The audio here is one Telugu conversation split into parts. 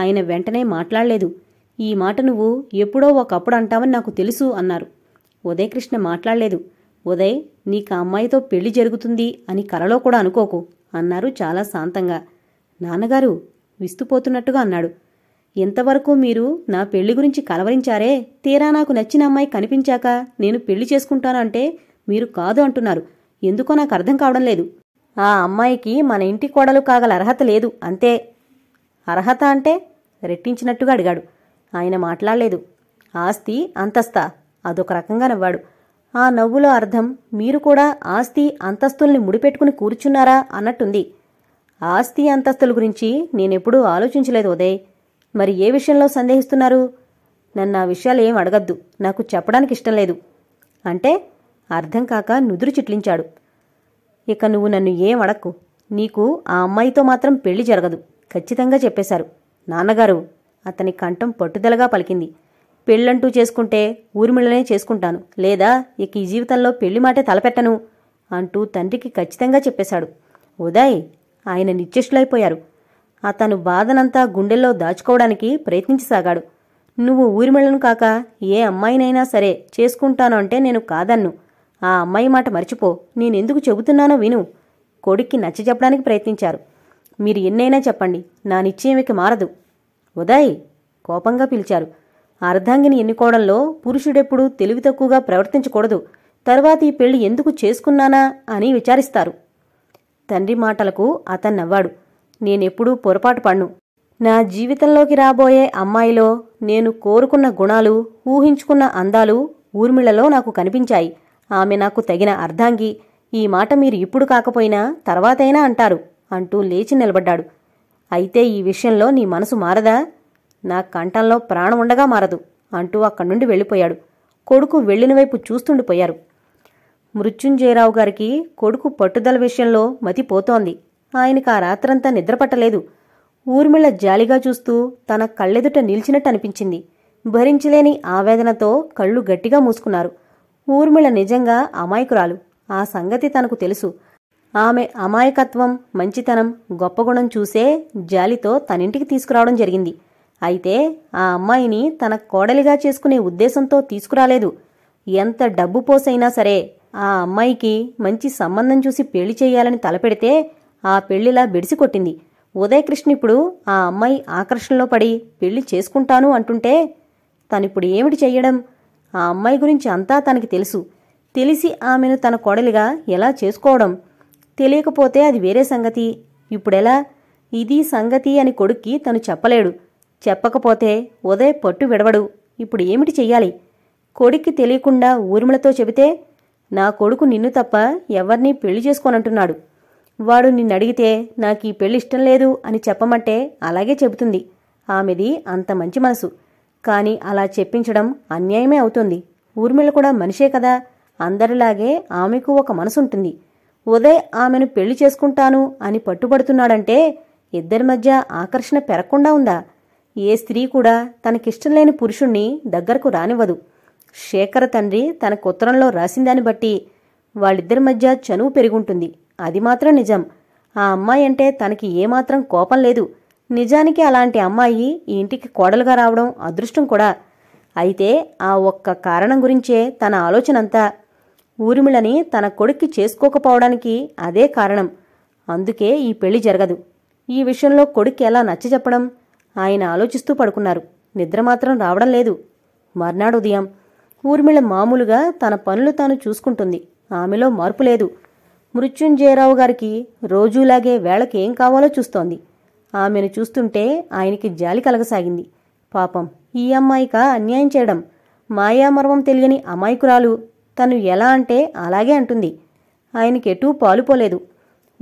ఆయన వెంటనే మాట్లాడలేదు ఈ మాట నువ్వు ఎప్పుడో ఒకప్పుడు అంటావని నాకు తెలుసు అన్నారు ఉదయ్ కృష్ణ మాట్లాడలేదు ఉదయ్ నీకు అమ్మాయితో పెళ్లి జరుగుతుంది అని కలలో కూడా అనుకోకు అన్నారు చాలా శాంతంగా నాన్నగారు విస్తుపోతున్నట్టుగా అన్నాడు ఎంతవరకు మీరు నా పెళ్లి గురించి కలవరించారే తీరా నాకు నచ్చిన అమ్మాయి కనిపించాక నేను పెళ్లి చేసుకుంటానంటే మీరు కాదు అంటున్నారు ఎందుకో నాకు అర్థం కావడం లేదు ఆ అమ్మాయికి మన ఇంటి కోడలు కాగల అర్హత లేదు అంతే అర్హత అంటే రెట్టించినట్టుగా అడిగాడు ఆయన మాట్లాడలేదు ఆస్తి అంతస్తా అదొక రకంగా నవ్వాడు ఆ నవ్వులో అర్థం మీరు కూడా ఆస్తి అంతస్తుల్ని ముడిపెట్టుకుని కూర్చున్నారా అన్నట్టుంది ఆస్తి అంతస్తుల గురించి నేనెప్పుడూ ఆలోచించలేదు ఉదయ్ మరి ఏ విషయంలో సందేహిస్తున్నారు నన్ను ఆ విషయాలు ఏం అడగద్దు నాకు చెప్పడానికి ఇష్టం లేదు అంటే అర్థం కాక నుదురు చిట్లించాడు ఇక నువ్వు నన్ను ఏం అడక్కు నీకు ఆ అమ్మాయితో మాత్రం పెళ్లి జరగదు ఖచ్చితంగా చెప్పేశారు నాన్నగారు అతని కంఠం పట్టుదలగా పలికింది పెళ్ళంటూ చేసుకుంటే ఊరిమిళ్ళనే చేసుకుంటాను లేదా ఇక ఈ జీవితంలో పెళ్లి మాటే తలపెట్టను అంటూ తండ్రికి ఖచ్చితంగా చెప్పేశాడు ఉదయ్ ఆయన నిత్యష్ఠులైపోయారు అతను బాధనంతా గుండెల్లో దాచుకోవడానికి ప్రయత్నించసాగాడు నువ్వు ఊరిమిళ్ళను కాక ఏ అమ్మాయినైనా సరే చేసుకుంటాను అంటే నేను కాదన్ను ఆ అమ్మాయి మాట మర్చిపో నేనెందుకు చెబుతున్నానో విను కొడుక్కి నచ్చజెప్పడానికి ప్రయత్నించారు మీరు ఎన్నైనా చెప్పండి నా ఇక మారదు ఉదయ్ కోపంగా పిలిచారు అర్ధాంగిని ఎన్నుకోవడంలో పురుషుడెప్పుడు తెలివి తక్కువగా ప్రవర్తించకూడదు తరువాత ఈ పెళ్లి ఎందుకు చేసుకున్నానా అని విచారిస్తారు తండ్రి మాటలకు అతను నవ్వాడు నేనెప్పుడూ పొరపాటు పడ్ను నా జీవితంలోకి రాబోయే అమ్మాయిలో నేను కోరుకున్న గుణాలు ఊహించుకున్న అందాలు ఊర్మిళలో నాకు కనిపించాయి ఆమె నాకు తగిన అర్ధాంగి ఈ మాట మీరు ఇప్పుడు కాకపోయినా తర్వాతైనా అంటారు అంటూ లేచి నిలబడ్డాడు అయితే ఈ విషయంలో నీ మనసు మారదా నా కంఠంలో ప్రాణం ఉండగా మారదు అంటూ అక్కడి నుండి వెళ్ళిపోయాడు కొడుకు వెళ్లిన వైపు చూస్తుండిపోయారు మృత్యుంజయరావు గారికి కొడుకు పట్టుదల విషయంలో మతిపోతోంది ఆయనకు ఆ రాత్రంతా నిద్రపట్టలేదు ఊర్మిళ జాలిగా చూస్తూ తన కళ్ళెదుట నిలిచినట్టు అనిపించింది భరించలేని ఆవేదనతో కళ్ళు గట్టిగా మూసుకున్నారు ఊర్మిళ నిజంగా అమాయకురాలు ఆ సంగతి తనకు తెలుసు ఆమె అమాయకత్వం మంచితనం గొప్ప గుణం చూసే జాలితో తనింటికి తీసుకురావడం జరిగింది అయితే ఆ అమ్మాయిని తన కోడలిగా చేసుకునే ఉద్దేశంతో తీసుకురాలేదు ఎంత డబ్బు పోసైనా సరే ఆ అమ్మాయికి మంచి సంబంధం చూసి పెళ్లి చేయాలని తలపెడితే ఆ పెళ్లిలా బెడిసి కొట్టింది ఉదయకృష్ణ ఇప్పుడు ఆ అమ్మాయి ఆకర్షణలో పడి పెళ్లి చేసుకుంటాను అంటుంటే తనిప్పుడు ఏమిటి చెయ్యడం ఆ అమ్మాయి గురించి అంతా తనకి తెలుసు తెలిసి ఆమెను తన కోడలిగా ఎలా చేసుకోవడం తెలియకపోతే అది వేరే సంగతి ఇప్పుడెలా ఇది సంగతి అని కొడుక్కి తను చెప్పలేడు చెప్పకపోతే ఉదయ్ పట్టు విడవడు ఇప్పుడు ఏమిటి చెయ్యాలి కొడుక్కి తెలియకుండా ఊర్మిళతో చెబితే నా కొడుకు నిన్ను తప్ప ఎవర్నీ పెళ్లి చేసుకోనంటున్నాడు వాడు నిన్నడిగితే నాకు ఈ పెళ్లి ఇష్టం లేదు అని చెప్పమంటే అలాగే చెబుతుంది ఆమెది అంత మంచి మనసు కానీ అలా చెప్పించడం అన్యాయమే అవుతుంది ఊర్మిళ కూడా మనిషే కదా అందరిలాగే ఆమెకు ఒక మనసుంటుంది ఉదయ్ ఆమెను పెళ్లి చేసుకుంటాను అని పట్టుబడుతున్నాడంటే ఇద్దరి మధ్య ఆకర్షణ పెరగకుండా ఉందా ఏ స్త్రీ కూడా తనకిష్టం లేని పురుషుణ్ణి దగ్గరకు రానివ్వదు శేఖర తండ్రి తనకు ఉత్తరంలో రాసిందాన్ని బట్టి వాళ్ళిద్దరి మధ్య చనువు పెరుగుంటుంది అది మాత్రం నిజం ఆ అమ్మాయి అంటే తనకి ఏమాత్రం కోపం లేదు నిజానికి అలాంటి అమ్మాయి ఇంటికి కోడలుగా రావడం అదృష్టం కూడా అయితే ఆ ఒక్క కారణం గురించే తన ఆలోచనంతా ఊరిమిళని తన కొడుక్కి చేసుకోకపోవడానికి అదే కారణం అందుకే ఈ పెళ్లి జరగదు ఈ విషయంలో కొడుక్కి ఎలా నచ్చ చెప్పడం ఆయన ఆలోచిస్తూ పడుకున్నారు నిద్ర మాత్రం రావడం లేదు మర్నాడు ఉదయం ఊర్మిళ మామూలుగా తన పనులు తాను చూసుకుంటుంది ఆమెలో మార్పు లేదు మృత్యుంజయరావు గారికి రోజూలాగే వేళకి ఏం కావాలో చూస్తోంది ఆమెను చూస్తుంటే ఆయనకి జాలి కలగసాగింది పాపం ఈ అమ్మాయిక అన్యాయం చేయడం మాయామర్వం తెలియని అమాయకురాలు తను ఎలా అంటే అలాగే అంటుంది ఆయనకి ఎటూ పాలుపోలేదు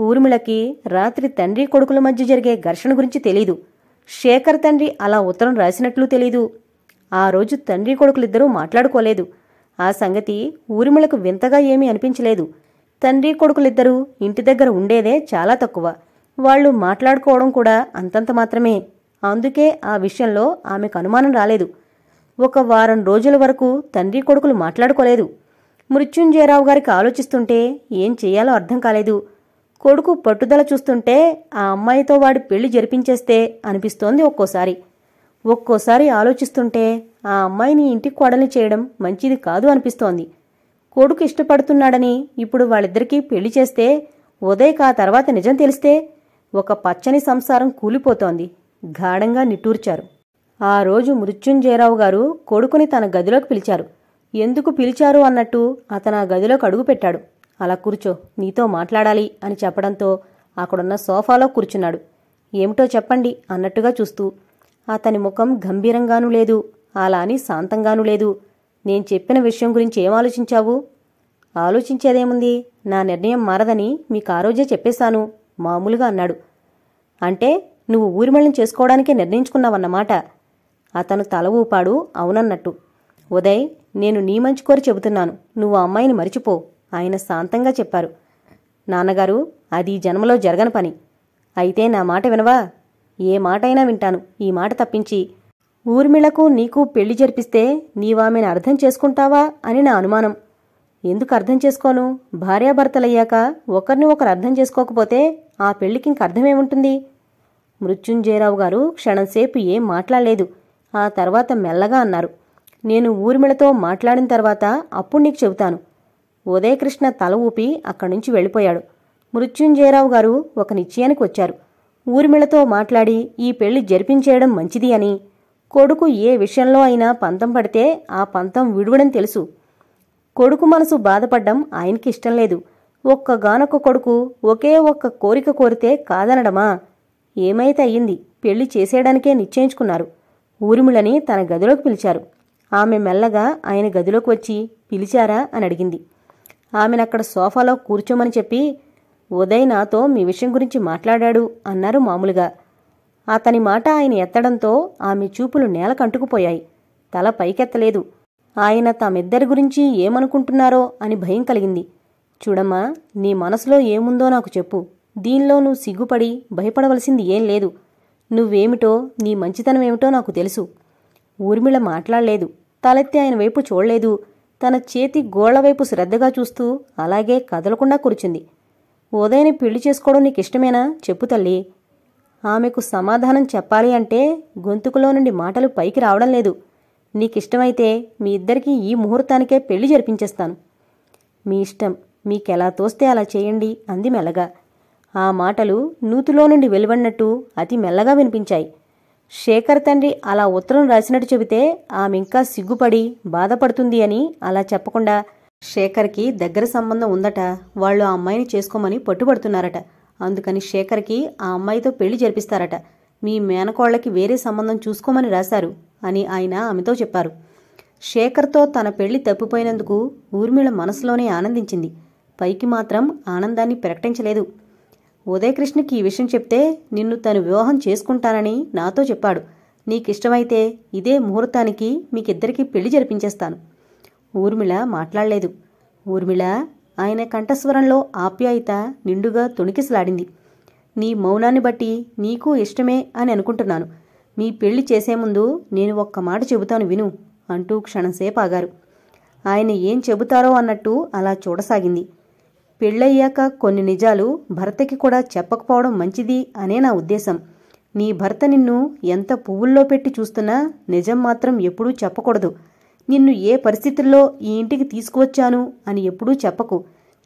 ఊర్మిళకి రాత్రి తండ్రి కొడుకుల మధ్య జరిగే ఘర్షణ గురించి తెలీదు శేఖర్ తండ్రి అలా ఉత్తరం రాసినట్లు తెలీదు ఆ రోజు తండ్రి కొడుకులిద్దరూ మాట్లాడుకోలేదు ఆ సంగతి ఊరిమిళకు వింతగా ఏమీ అనిపించలేదు తండ్రి కొడుకులిద్దరూ ఇంటి దగ్గర ఉండేదే చాలా తక్కువ వాళ్ళు మాట్లాడుకోవడం కూడా అంతంత మాత్రమే అందుకే ఆ విషయంలో ఆమెకు అనుమానం రాలేదు ఒక వారం రోజుల వరకు తండ్రి కొడుకులు మాట్లాడుకోలేదు మృత్యుంజయరావు గారికి ఆలోచిస్తుంటే ఏం చేయాలో అర్థం కాలేదు కొడుకు పట్టుదల చూస్తుంటే ఆ అమ్మాయితో వాడి పెళ్లి జరిపించేస్తే అనిపిస్తోంది ఒక్కోసారి ఒక్కోసారి ఆలోచిస్తుంటే ఆ అమ్మాయిని ఇంటికి కొడని చేయడం మంచిది కాదు అనిపిస్తోంది కొడుకు ఇష్టపడుతున్నాడని ఇప్పుడు వాళ్ళిద్దరికీ పెళ్లి చేస్తే ఉదయ్కి ఆ తర్వాత నిజం తెలిస్తే ఒక పచ్చని సంసారం కూలిపోతోంది గాఢంగా నిట్టూర్చారు ఆ రోజు మృత్యుంజయరావు గారు కొడుకుని తన గదిలోకి పిలిచారు ఎందుకు పిలిచారు అన్నట్టు అతను ఆ గదిలోకి అడుగుపెట్టాడు అలా కూర్చో నీతో మాట్లాడాలి అని చెప్పడంతో అక్కడున్న సోఫాలో కూర్చున్నాడు ఏమిటో చెప్పండి అన్నట్టుగా చూస్తూ అతని ముఖం గంభీరంగానూ లేదు అలా అని శాంతంగానూ లేదు నేను చెప్పిన విషయం గురించి ఏమాలోచించావు ఆలోచించావు ఆలోచించేదేముంది నా నిర్ణయం మారదని మీకు ఆ రోజే చెప్పేశాను మామూలుగా అన్నాడు అంటే నువ్వు ఊరిమళ్ళని చేసుకోవడానికే నిర్ణయించుకున్నావన్నమాట అతను తల ఊపాడు అవునన్నట్టు ఉదయ్ నేను నీ మంచి కోరి చెబుతున్నాను నువ్వు అమ్మాయిని మరిచిపో ఆయన శాంతంగా చెప్పారు నాన్నగారు అది జన్మలో జరగని పని అయితే నా మాట వినవా ఏ మాటైనా వింటాను ఈ మాట తప్పించి ఊర్మిళకు నీకు పెళ్లి జరిపిస్తే నీవామెను అర్థం చేసుకుంటావా అని నా అనుమానం ఎందుకు అర్థం చేసుకోను భార్యాభర్తలయ్యాక ఒకరిని ఒకరు అర్థం చేసుకోకపోతే ఆ పెళ్లికింక అర్థమేముంటుంది మృత్యుంజయరావు గారు క్షణంసేపు ఏం మాట్లాడలేదు ఆ తర్వాత మెల్లగా అన్నారు నేను ఊర్మిళతో మాట్లాడిన తర్వాత అప్పుడు నీకు చెబుతాను ఉదయకృష్ణ తల ఊపి అక్కడి నుంచి వెళ్ళిపోయాడు మృత్యుంజయరావు గారు ఒక నిశ్చయానికి వచ్చారు ఊర్మిళతో మాట్లాడి ఈ పెళ్లి జరిపించేయడం మంచిది అని కొడుకు ఏ విషయంలో అయినా పంతం పడితే ఆ పంతం విడువడం తెలుసు కొడుకు మనసు బాధపడ్డం ఆయనకి ఇష్టం లేదు ఒక్కగానొక్క కొడుకు ఒకే ఒక్క కోరిక కోరితే కాదనడమా ఏమైతే అయ్యింది పెళ్లి చేసేయడానికే నిశ్చయించుకున్నారు ఊరిమిళని తన గదిలోకి పిలిచారు ఆమె మెల్లగా ఆయన గదిలోకి వచ్చి పిలిచారా అని అడిగింది ఆమెను అక్కడ సోఫాలో కూర్చోమని చెప్పి ఉదయ్ నాతో మీ విషయం గురించి మాట్లాడాడు అన్నారు మామూలుగా అతని మాట ఆయన ఎత్తడంతో ఆమె చూపులు నేలకంటుకుపోయాయి తల పైకెత్తలేదు ఆయన తామిద్దరి గురించి ఏమనుకుంటున్నారో అని భయం కలిగింది చూడమ్మా నీ మనసులో ఏముందో నాకు చెప్పు దీనిలో నువ్వు సిగ్గుపడి భయపడవలసింది ఏం లేదు నువ్వేమిటో నీ మంచితనం ఏమిటో నాకు తెలుసు ఊర్మిళ మాట్లాడలేదు తలెత్తి ఆయన వైపు చూడలేదు తన చేతి గోళ్లవైపు శ్రద్ధగా చూస్తూ అలాగే కదలకుండా కూర్చుంది ఉదయని పెళ్లి చేసుకోవడం నీకు ఇష్టమేనా చెప్పు తల్లి ఆమెకు సమాధానం చెప్పాలి అంటే గొంతుకులో నుండి మాటలు పైకి రావడం లేదు నీకిష్టమైతే మీ ఇద్దరికీ ఈ ముహూర్తానికే పెళ్లి జరిపించేస్తాను మీ ఇష్టం మీకెలా తోస్తే అలా చేయండి అంది మెల్లగా ఆ మాటలు నూతిలో నుండి వెలువడినట్టు అతి మెల్లగా వినిపించాయి శేఖర్ తండ్రి అలా ఉత్తరం రాసినట్టు చెబితే ఆమె ఇంకా సిగ్గుపడి బాధపడుతుంది అని అలా చెప్పకుండా శేఖర్కి దగ్గర సంబంధం ఉందట వాళ్ళు ఆ అమ్మాయిని చేసుకోమని పట్టుబడుతున్నారట అందుకని శేఖర్కి ఆ అమ్మాయితో పెళ్లి జరిపిస్తారట మీ మేనకోళ్లకి వేరే సంబంధం చూసుకోమని రాశారు అని ఆయన ఆమెతో చెప్పారు శేఖర్తో తన పెళ్లి తప్పిపోయినందుకు ఊర్మిళ మనసులోనే ఆనందించింది పైకి మాత్రం ఆనందాన్ని ప్రకటించలేదు ఉదయకృష్ణకి ఈ విషయం చెప్తే నిన్ను తను వివాహం చేసుకుంటానని నాతో చెప్పాడు నీకిష్టమైతే ఇదే ముహూర్తానికి మీకిద్దరికీ పెళ్లి జరిపించేస్తాను ఊర్మిళ మాట్లాడలేదు ఊర్మిళ ఆయన కంఠస్వరంలో ఆప్యాయత నిండుగా తుణికిసలాడింది నీ మౌనాన్ని బట్టి నీకు ఇష్టమే అని అనుకుంటున్నాను మీ పెళ్లి చేసే ముందు నేను ఒక్క మాట చెబుతాను విను అంటూ క్షణంసేపు ఆగారు ఆయన ఏం చెబుతారో అన్నట్టు అలా చూడసాగింది పెళ్ళయ్యాక కొన్ని నిజాలు భర్తకి కూడా చెప్పకపోవడం మంచిది అనే నా ఉద్దేశం నీ భర్త నిన్ను ఎంత పువ్వుల్లో పెట్టి చూస్తున్నా నిజం మాత్రం ఎప్పుడూ చెప్పకూడదు నిన్ను ఏ పరిస్థితుల్లో ఈ ఇంటికి తీసుకువచ్చాను అని ఎప్పుడూ చెప్పకు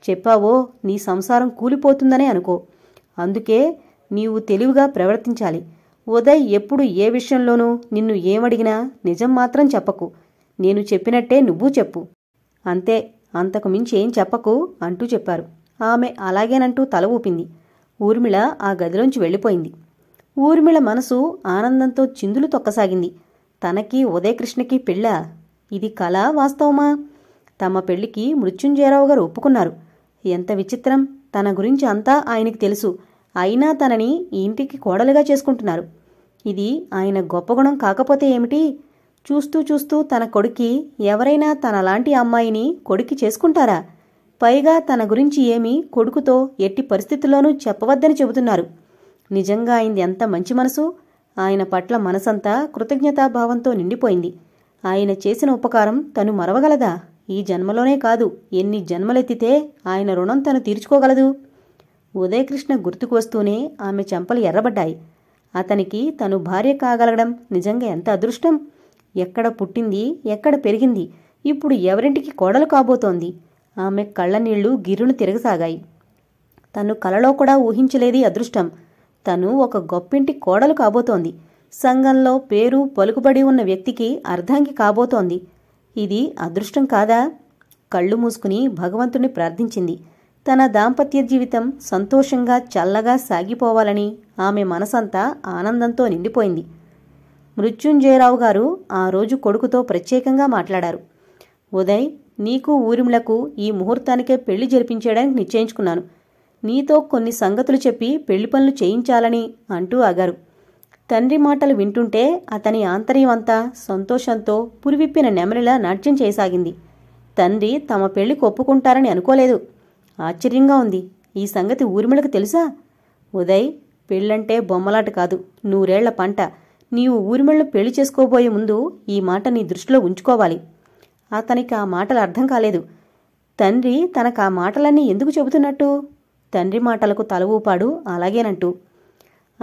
చెప్పావో నీ సంసారం కూలిపోతుందనే అనుకో అందుకే నీవు తెలివిగా ప్రవర్తించాలి ఉదయ్ ఎప్పుడు ఏ విషయంలోనూ నిన్ను ఏమడిగినా నిజం మాత్రం చెప్పకు నేను చెప్పినట్టే నువ్వు చెప్పు అంతే అంతకు మించి ఏం చెప్పకు అంటూ చెప్పారు ఆమె అలాగేనంటూ తల ఊపింది ఊర్మిళ ఆ గదిలోంచి వెళ్ళిపోయింది ఊర్మిళ మనసు ఆనందంతో చిందులు తొక్కసాగింది తనకి ఉదయకృష్ణకి పెళ్ళ ఇది కళ వాస్తవమా తమ పెళ్లికి మృత్యుంజయరావు గారు ఒప్పుకున్నారు ఎంత విచిత్రం తన గురించి అంతా ఆయనకి తెలుసు అయినా తనని ఇంటికి కోడలుగా చేసుకుంటున్నారు ఇది ఆయన గొప్ప గుణం కాకపోతే ఏమిటి చూస్తూ చూస్తూ తన కొడుకి ఎవరైనా తనలాంటి అమ్మాయిని కొడుకి చేసుకుంటారా పైగా తన గురించి ఏమీ కొడుకుతో ఎట్టి పరిస్థితుల్లోనూ చెప్పవద్దని చెబుతున్నారు నిజంగా ఆయనది ఎంత మంచి మనసు ఆయన పట్ల మనసంతా కృతజ్ఞతాభావంతో నిండిపోయింది ఆయన చేసిన ఉపకారం తను మరవగలదా ఈ జన్మలోనే కాదు ఎన్ని జన్మలెత్తితే ఆయన రుణం తను తీర్చుకోగలదు ఉదయకృష్ణ గుర్తుకు వస్తూనే ఆమె చెంపలు ఎర్రబడ్డాయి అతనికి తను భార్య కాగలగడం నిజంగా ఎంత అదృష్టం ఎక్కడ పుట్టింది ఎక్కడ పెరిగింది ఇప్పుడు ఎవరింటికి కోడలు కాబోతోంది ఆమె కళ్ళనీళ్లు గిర్రును తిరగసాగాయి తను కలలో కూడా ఊహించలేది అదృష్టం తను ఒక గొప్పింటి కోడలు కాబోతోంది సంఘంలో పేరు పలుకుబడి ఉన్న వ్యక్తికి అర్ధాంగి కాబోతోంది ఇది అదృష్టం కాదా కళ్ళు మూసుకుని భగవంతుని ప్రార్థించింది తన దాంపత్య జీవితం సంతోషంగా చల్లగా సాగిపోవాలని ఆమె మనసంతా ఆనందంతో నిండిపోయింది మృత్యుంజయరావు గారు ఆ రోజు కొడుకుతో ప్రత్యేకంగా మాట్లాడారు ఉదయ్ నీకు ఊరిములకు ఈ ముహూర్తానికే పెళ్లి జరిపించేయడానికి నిశ్చయించుకున్నాను నీతో కొన్ని సంగతులు చెప్పి పెళ్లి పనులు చేయించాలని అంటూ అగారు తండ్రి మాటలు వింటుంటే అతని ఆంతర్యమంతా సంతోషంతో పురివిప్పిన నెమలిలా నాట్యం చేయసాగింది తండ్రి తమ పెళ్లి ఒప్పుకుంటారని అనుకోలేదు ఆశ్చర్యంగా ఉంది ఈ సంగతి ఊరిమిళకు తెలుసా ఉదయ్ పెళ్ళంటే బొమ్మలాట కాదు నూరేళ్ల పంట నీవు ఊరిమళ్ళు పెళ్లి చేసుకోబోయే ముందు ఈ మాట నీ దృష్టిలో ఉంచుకోవాలి అతనికి ఆ మాటలు అర్థం కాలేదు తండ్రి తనకు ఆ మాటలన్నీ ఎందుకు చెబుతున్నట్టు తండ్రి మాటలకు తల ఊపాడు అలాగేనంటూ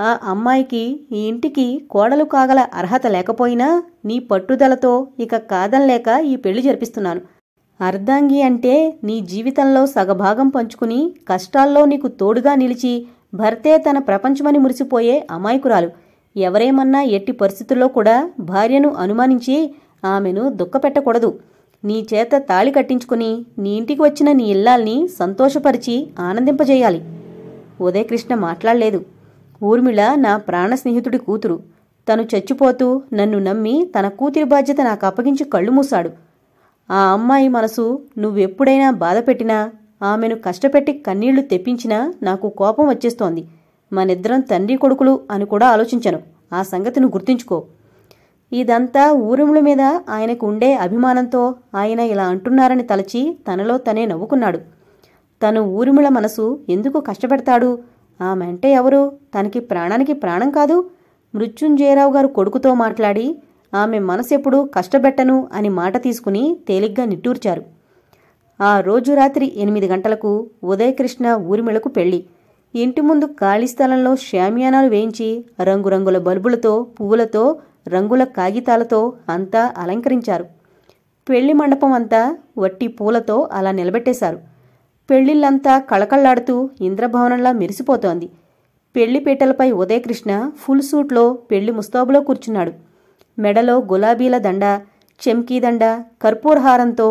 ఆ అమ్మాయికి ఈ ఇంటికి కోడలు కాగల అర్హత లేకపోయినా నీ పట్టుదలతో ఇక కాదంలేక ఈ పెళ్లి జరిపిస్తున్నాను అర్ధాంగి అంటే నీ జీవితంలో సగభాగం పంచుకుని కష్టాల్లో నీకు తోడుగా నిలిచి భర్తే తన ప్రపంచమని మురిసిపోయే అమాయకురాలు ఎవరేమన్నా ఎట్టి పరిస్థితుల్లో కూడా భార్యను అనుమానించి ఆమెను దుఃఖపెట్టకూడదు నీ చేత తాళి కట్టించుకుని నీ ఇంటికి వచ్చిన నీ ఇల్లాల్ని సంతోషపరిచి ఆనందింపజేయాలి ఉదయకృష్ణ మాట్లాడలేదు ఊర్మిళ నా ప్రాణ స్నేహితుడి కూతురు తను చచ్చిపోతూ నన్ను నమ్మి తన కూతురి బాధ్యత నాకు అప్పగించి కళ్ళు మూశాడు ఆ అమ్మాయి మనసు నువ్వెప్పుడైనా బాధపెట్టినా ఆమెను కష్టపెట్టి కన్నీళ్లు తెప్పించినా నాకు కోపం వచ్చేస్తోంది మనిద్దరం తండ్రి కొడుకులు అని కూడా ఆలోచించను ఆ సంగతిని గుర్తుంచుకో ఇదంతా ఊరుముల మీద ఆయనకు ఉండే అభిమానంతో ఆయన ఇలా అంటున్నారని తలచి తనలో తనే నవ్వుకున్నాడు తను ఊరిముల మనసు ఎందుకు కష్టపెడతాడు ఆమె అంటే ఎవరు తనకి ప్రాణానికి ప్రాణం కాదు మృత్యుంజయరావు గారు కొడుకుతో మాట్లాడి ఆమె మనసెప్పుడు కష్టపెట్టను అని మాట తీసుకుని తేలిగ్గా నిట్టూర్చారు ఆ రోజు రాత్రి ఎనిమిది గంటలకు ఉదయకృష్ణ ఊరిమిళకు పెళ్లి ఇంటి ముందు ఖాళీ స్థలంలో షామియానాలు వేయించి రంగురంగుల బల్బులతో పువ్వులతో రంగుల కాగితాలతో అంతా అలంకరించారు పెళ్లి మండపం అంతా వట్టి పూలతో అలా నిలబెట్టేశారు పెళ్లిళ్ళంతా కళకళ్లాడుతూ ఇంద్రభవనంలా మెరిసిపోతోంది పెళ్లిపీటలపై ఉదయకృష్ణ ఫుల్ సూట్లో పెళ్లి ముస్తాబులో కూర్చున్నాడు మెడలో గులాబీల దండ చెంకీదండ దండ కర్పూరహారంతో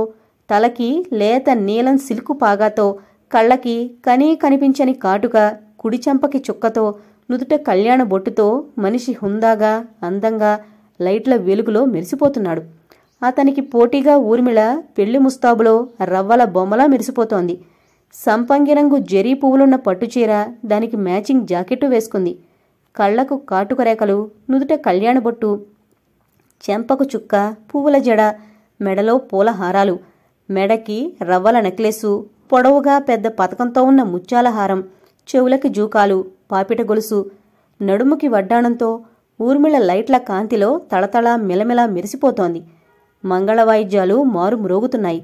తలకి లేత నీలం సిల్కు పాగాతో కళ్ళకి కనీ కనిపించని కాటుక కుడి చెంపకి చుక్కతో నుదుట కళ్యాణ బొట్టుతో మనిషి హుందాగా అందంగా లైట్ల వెలుగులో మెరిసిపోతున్నాడు అతనికి పోటీగా ఊర్మిళ పెళ్లి ముస్తాబులో రవ్వల బొమ్మలా మెరిసిపోతోంది సంపంగిరంగు జరీ పువ్వులున్న పట్టుచీర దానికి మ్యాచింగ్ జాకెట్టు వేసుకుంది కళ్లకు కాటుక రేఖలు నుదుట కళ్యాణ బొట్టు చెంపకు చుక్క పువ్వుల జడ మెడలో పూల హారాలు మెడకి రవ్వల నెక్లెస్సు పొడవుగా పెద్ద పతకంతో ఉన్న ముత్యాలహారం చెవులకి జూకాలు పాపిట గొలుసు నడుముకి వడ్డాణంతో ఊర్మిళ లైట్ల కాంతిలో తళతళ మిలమిల మెరిసిపోతోంది మంగళవాయిద్యాలు మారు మ్రోగుతున్నాయి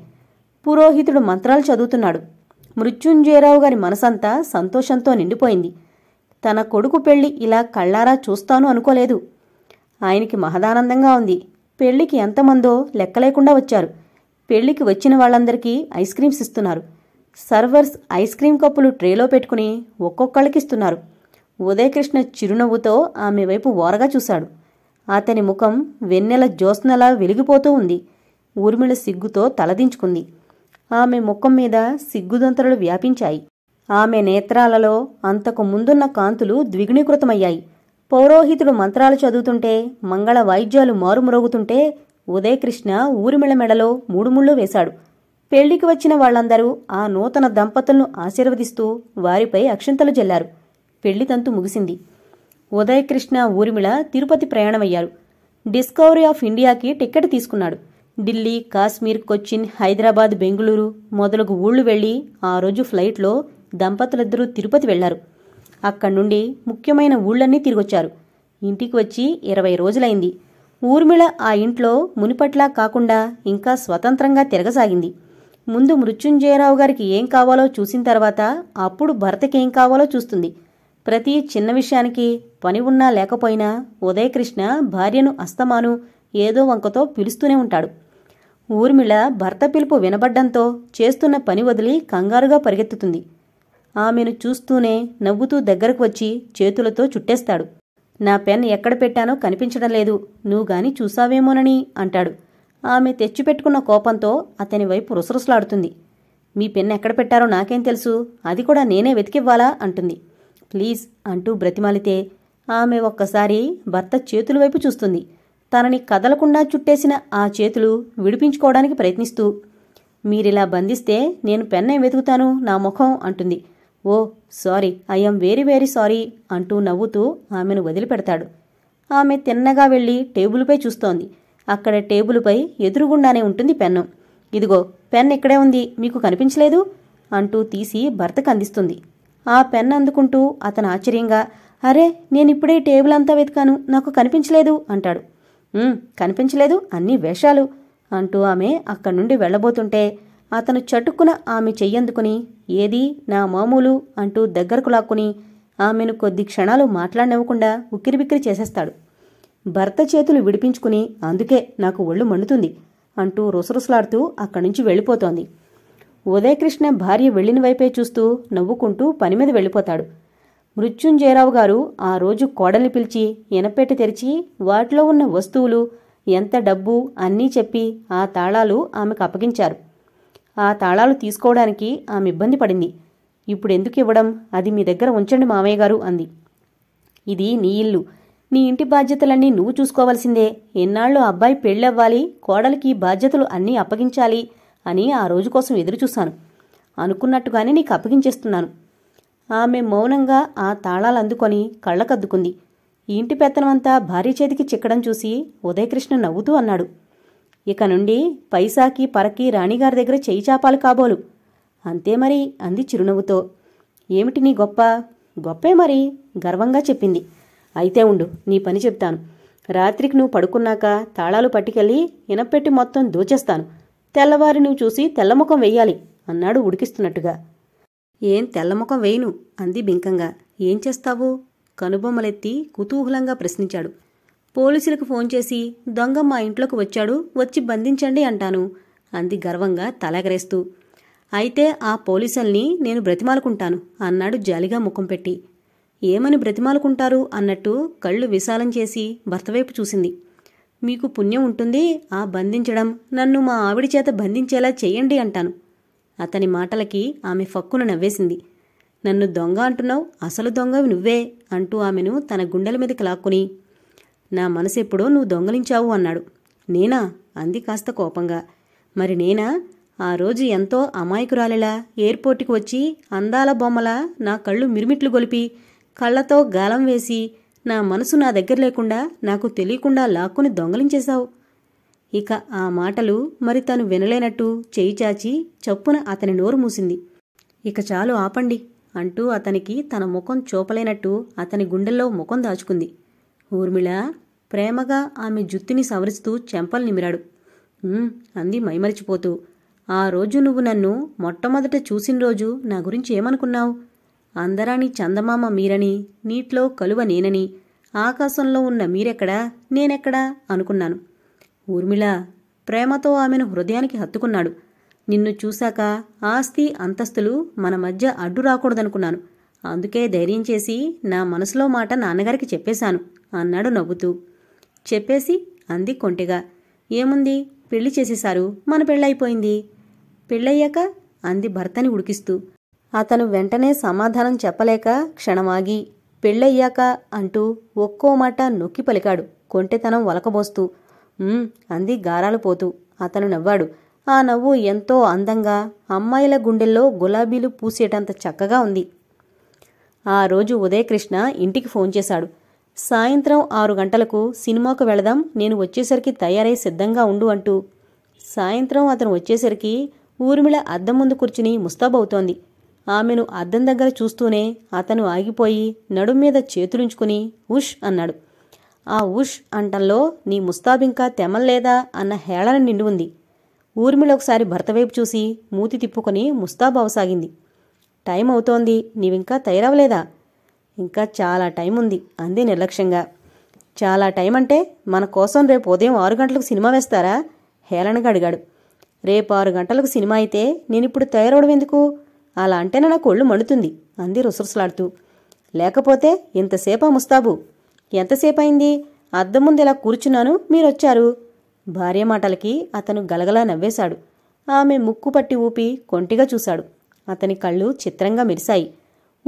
పురోహితుడు మంత్రాలు చదువుతున్నాడు మృత్యుంజయరావు గారి మనసంతా సంతోషంతో నిండిపోయింది తన కొడుకు పెళ్లి ఇలా కళ్ళారా చూస్తాను అనుకోలేదు ఆయనకి మహదానందంగా ఉంది పెళ్లికి ఎంతమందో లెక్కలేకుండా వచ్చారు పెళ్లికి వచ్చిన వాళ్ళందరికీ ఐస్ క్రీమ్స్ ఇస్తున్నారు సర్వర్స్ ఐస్ క్రీమ్ కప్పులు ట్రేలో పెట్టుకుని ఒక్కొక్కళ్ళకిస్తున్నారు ఉదయకృష్ణ చిరునవ్వుతో ఆమె వైపు ఓరగా చూశాడు అతని ముఖం వెన్నెల జ్యోత్స్నలా వెలిగిపోతూ ఉంది ఊర్మిళ సిగ్గుతో తలదించుకుంది ఆమె ముఖం మీద సిగ్గుదంతరలు వ్యాపించాయి ఆమె నేత్రాలలో అంతకు ముందున్న కాంతులు ద్విగుణీకృతమయ్యాయి పౌరోహితుడు మంత్రాలు చదువుతుంటే మంగళ వాయిద్యాలు మారుమ్రోగుతుంటే ఉదయకృష్ణ ఊరిమిళ మెడలో మూడుముళ్ళు వేశాడు పెళ్లికి వచ్చిన వాళ్ళందరూ ఆ నూతన దంపతులను ఆశీర్వదిస్తూ వారిపై అక్షంతలు జల్లారు పెళ్లి తంతు ముగిసింది ఉదయకృష్ణ ఊర్మిళ తిరుపతి ప్రయాణమయ్యారు డిస్కవరీ ఆఫ్ ఇండియాకి టిక్కెట్ తీసుకున్నాడు ఢిల్లీ కాశ్మీర్ కొచ్చిన్ హైదరాబాద్ బెంగళూరు మొదలగు ఊళ్ళు వెళ్ళి ఆ రోజు ఫ్లైట్లో దంపతులిద్దరూ తిరుపతి వెళ్లారు అక్కడి నుండి ముఖ్యమైన ఊళ్ళన్నీ తిరిగొచ్చారు ఇంటికి వచ్చి ఇరవై రోజులైంది ఊర్మిళ ఆ ఇంట్లో మునిపట్లా కాకుండా ఇంకా స్వతంత్రంగా తిరగసాగింది ముందు మృత్యుంజయరావు గారికి ఏం కావాలో చూసిన తర్వాత అప్పుడు భర్తకేం కావాలో చూస్తుంది ప్రతి చిన్న విషయానికి పని ఉన్నా లేకపోయినా ఉదయకృష్ణ భార్యను అస్తమాను ఏదో వంకతో పిలుస్తూనే ఉంటాడు ఊర్మిళ భర్త పిలుపు వినబడ్డంతో చేస్తున్న పని వదిలి కంగారుగా పరిగెత్తుతుంది ఆమెను చూస్తూనే నవ్వుతూ దగ్గరకు వచ్చి చేతులతో చుట్టేస్తాడు నా పెన్ ఎక్కడ పెట్టానో కనిపించడం లేదు నువ్వు గాని చూసావేమోనని అంటాడు ఆమె తెచ్చిపెట్టుకున్న కోపంతో అతని వైపు రుసరుసలాడుతుంది మీ పెన్ను ఎక్కడ పెట్టారో నాకేం తెలుసు అది కూడా నేనే వెతికివ్వాలా అంటుంది ప్లీజ్ అంటూ బ్రతిమాలితే ఆమె ఒక్కసారి భర్త చేతుల వైపు చూస్తుంది తనని కదలకుండా చుట్టేసిన ఆ చేతులు విడిపించుకోవడానికి ప్రయత్నిస్తూ మీరిలా బంధిస్తే నేను పెన్నే వెతుకుతాను నా ముఖం అంటుంది oh sorry I'm very very sorry అంటూ నవ్వుతూ ఆమెను వదిలిపెడతాడు ఆమె తిన్నగా వెళ్ళి టేబుల్పై చూస్తోంది అక్కడ పై ఎదురుగుండానే ఉంటుంది పెన్ను ఇదిగో పెన్ ఇక్కడే ఉంది మీకు కనిపించలేదు అంటూ తీసి భర్తకు అందిస్తుంది ఆ పెన్ అందుకుంటూ అతను ఆశ్చర్యంగా అరే నేనిప్పుడే టేబుల్ అంతా వెతికాను నాకు కనిపించలేదు అంటాడు కనిపించలేదు అన్ని వేషాలు అంటూ ఆమె అక్కడి నుండి వెళ్ళబోతుంటే అతను చటుక్కున ఆమె చెయ్యందుకుని ఏది నా మామూలు అంటూ దగ్గరకు లాక్కుని ఆమెను కొద్ది క్షణాలు మాట్లాడనివ్వకుండా ఉక్కిరిబిక్కిరి చేసేస్తాడు భర్త చేతులు విడిపించుకుని అందుకే నాకు ఒళ్ళు మండుతుంది అంటూ రుసరుసలాడుతూ అక్కడి నుంచి వెళ్ళిపోతోంది ఉదయకృష్ణ భార్య వెళ్లిన వైపే చూస్తూ నవ్వుకుంటూ పని మీద వెళ్ళిపోతాడు మృత్యుంజయరావు గారు ఆ రోజు కోడల్ని పిలిచి ఎనపేట తెరిచి వాటిలో ఉన్న వస్తువులు ఎంత డబ్బు అన్నీ చెప్పి ఆ తాళాలు ఆమెకు అప్పగించారు ఆ తాళాలు తీసుకోవడానికి ఆమె ఇబ్బంది పడింది ఇప్పుడు ఎందుకు ఇవ్వడం అది మీ దగ్గర ఉంచండి మామయ్య గారు అంది ఇది నీ ఇల్లు నీ ఇంటి బాధ్యతలన్నీ నువ్వు చూసుకోవాల్సిందే ఎన్నాళ్ళు అబ్బాయి పెళ్ళవ్వాలి కోడలికి బాధ్యతలు అన్నీ అప్పగించాలి అని ఆ రోజు కోసం ఎదురుచూశాను అనుకున్నట్టుగానే నీకు అప్పగించేస్తున్నాను ఆమె మౌనంగా ఆ తాళాలు అందుకొని కళ్ళకద్దుకుంది ఇంటి పెత్తనమంతా భార్య చేతికి చిక్కడం చూసి ఉదయకృష్ణ నవ్వుతూ అన్నాడు ఇక నుండి పైసాకి పరకి రాణిగారి దగ్గర చేయి చాపాలు కాబోలు అంతే మరి అంది చిరునవ్వుతో ఏమిటి నీ గొప్ప గొప్పే మరి గర్వంగా చెప్పింది అయితే ఉండు నీ పని చెప్తాను రాత్రికి నువ్వు పడుకున్నాక తాళాలు పట్టుకెళ్ళి ఇనపెట్టి మొత్తం దోచేస్తాను తెల్లవారి నువ్వు చూసి తెల్లముఖం వెయ్యాలి అన్నాడు ఉడికిస్తున్నట్టుగా ఏం తెల్లముఖం వేయను అంది బింకంగా ఏం చేస్తావు కనుబొమ్మలెత్తి కుతూహలంగా ప్రశ్నించాడు పోలీసులకు ఫోన్ చేసి దొంగ మా ఇంట్లోకి వచ్చాడు వచ్చి బంధించండి అంటాను అంది గర్వంగా తలగరేస్తూ అయితే ఆ పోలీసుల్ని నేను బ్రతిమాలుకుంటాను అన్నాడు జాలిగా ముఖం పెట్టి ఏమని బ్రతిమాలుకుంటారు అన్నట్టు కళ్ళు విశాలం చేసి భర్తవైపు చూసింది మీకు పుణ్యం ఉంటుంది ఆ బంధించడం నన్ను మా ఆవిడి చేత బంధించేలా చేయండి అంటాను అతని మాటలకి ఆమె ఫక్కున నవ్వేసింది నన్ను దొంగ అంటున్నావు అసలు దొంగవి నువ్వే అంటూ ఆమెను తన గుండెల మీద లాక్కుని నా మనసెప్పుడో నువ్వు దొంగలించావు అన్నాడు నేనా అంది కాస్త కోపంగా మరి నేనా ఆ రోజు ఎంతో అమాయకురాలిలా ఎయిర్పోర్ట్కి వచ్చి అందాల బొమ్మలా నా కళ్ళు మిరుమిట్లు గొలిపి కళ్ళతో గాలం వేసి నా మనసు నా దగ్గర లేకుండా నాకు తెలియకుండా లాక్కుని దొంగలించేశావు ఇక ఆ మాటలు మరి తను వినలేనట్టు చేయి చాచి చప్పున అతని నోరు మూసింది ఇక చాలు ఆపండి అంటూ అతనికి తన ముఖం చూపలేనట్టు అతని గుండెల్లో ముఖం దాచుకుంది ఊర్మిళ ప్రేమగా ఆమె జుత్తిని సవరిస్తూ చెంపలు నిమిరాడు అంది మైమరిచిపోతూ ఆ రోజు నువ్వు నన్ను మొట్టమొదట చూసిన రోజు నా గురించి ఏమనుకున్నావు అందరాని చందమామ మీరని నీటిలో కలువ నేనని ఆకాశంలో ఉన్న మీరెక్కడా నేనెక్కడా అనుకున్నాను ఊర్మిళ ప్రేమతో ఆమెను హృదయానికి హత్తుకున్నాడు నిన్ను చూశాక ఆస్తి అంతస్తులు మన మధ్య అడ్డు రాకూడదనుకున్నాను అందుకే ధైర్యం చేసి నా మనసులో మాట నాన్నగారికి చెప్పేశాను అన్నాడు నవ్వుతూ చెప్పేసి అంది కొంటిగా ఏముంది పెళ్లి చేసేశారు మన పెళ్ళైపోయింది పెళ్ళయ్యాక అంది భర్తని ఉడికిస్తూ అతను వెంటనే సమాధానం చెప్పలేక క్షణమాగి పెళ్ళయ్యాక అంటూ ఒక్కో మాట నొక్కి పలికాడు కొంటెతనం వలకబోస్తూ అంది గారాలు పోతూ అతను నవ్వాడు ఆ నవ్వు ఎంతో అందంగా అమ్మాయిల గుండెల్లో గులాబీలు పూసేటంత చక్కగా ఉంది ఆ రోజు ఉదయకృష్ణ ఇంటికి ఫోన్ చేశాడు సాయంత్రం ఆరు గంటలకు సినిమాకు వెళదాం నేను వచ్చేసరికి తయారై సిద్ధంగా ఉండు అంటూ సాయంత్రం అతను వచ్చేసరికి ఊర్మిళ అద్దం ముందు కూర్చుని ముస్తాబవుతోంది ఆమెను అద్దం దగ్గర చూస్తూనే అతను ఆగిపోయి నడుం మీద చేతులుంచుకుని ఉష్ అన్నాడు ఆ ఉష్ అంటంలో నీ ముస్తాబింకా తెమల్లేదా అన్న హేళన నిండి ఉంది ఊర్మిళొకసారి ఒకసారి భర్త వైపు చూసి మూతి తిప్పుకొని ముస్తాబ్ అవసాగింది టైం అవుతోంది నీవింకా తయారవలేదా ఇంకా చాలా టైం ఉంది అంది నిర్లక్ష్యంగా చాలా టైం అంటే మన కోసం రేపు ఉదయం ఆరు గంటలకు సినిమా వేస్తారా హేళనగా అడిగాడు రేపు ఆరు గంటలకు సినిమా అయితే నేనిప్పుడు తయారవడం ఎందుకు అలా అంటేనే నాకు ఒళ్ళు మండుతుంది అంది రుసరుసలాడుతూ లేకపోతే ఇంతసేపా ముస్తాబు ఎంతసేపయింది అద్దం ముందు ఇలా కూర్చున్నాను మీరొచ్చారు భార్య మాటలకి అతను గలగలా నవ్వేశాడు ఆమె ముక్కు పట్టి ఊపి కొంటిగా చూశాడు అతని కళ్ళు చిత్రంగా మెరిశాయి